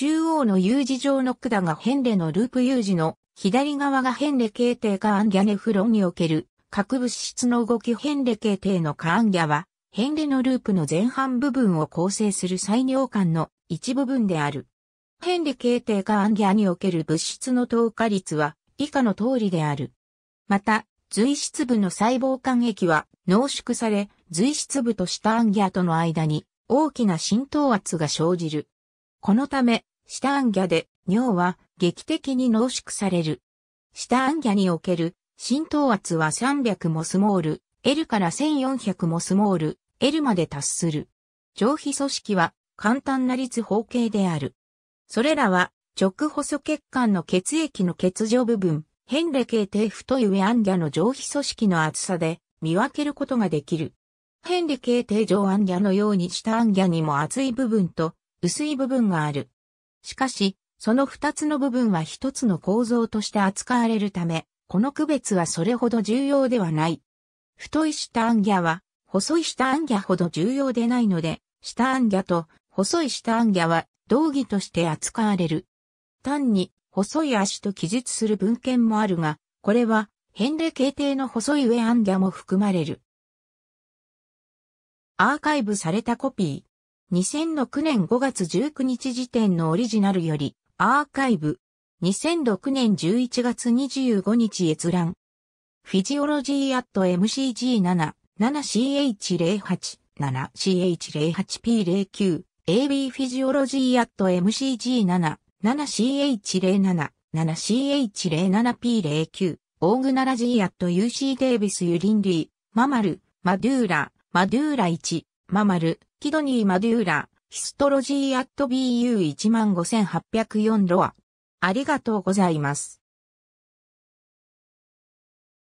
中央の U 字状の管がヘンレのループ U 字の左側がヘンレ形態カーンギャネフロンにおける核物質の動きヘンレ形態のカーンギャはヘンレのループの前半部分を構成する最尿管の一部分である。ヘンレ形態カーンギャにおける物質の透過率は以下の通りである。また、髄質部の細胞間液は濃縮され、髄質部と下アンギャとの間に大きな浸透圧が生じる。このため、下ンギャで尿は劇的に濃縮される。下ンギャにおける浸透圧は300モスモール、L から1400モスモール、L まで達する。上皮組織は簡単な立方形である。それらは直細血管の血液の欠如部分、変レ系低太いウェアンギャの上皮組織の厚さで見分けることができる。変レ系低上アンギャのように下アンギャにも厚い部分と薄い部分がある。しかし、その二つの部分は一つの構造として扱われるため、この区別はそれほど重要ではない。太い下アンギャは、細い下アンギャほど重要でないので、下アンギャと細い下アンギャは同義として扱われる。単に細い足と記述する文献もあるが、これは変例形態の細い上アンギャも含まれる。アーカイブされたコピー。2006年5月19日時点のオリジナルより、アーカイブ。2006年11月25日閲覧。フィジオロジーアット MCG7、7CH08、7CH08P09、AB フィジオロジーアット MCG7、7CH07、7CH07P09、オーグナラジーアット UC デービスユリンリー、ママル、マドゥーラ、マドゥーラ1、ママル、キドニー・マデューラ、ヒストロジー・アット BU15804 ロア。ありがとうございます。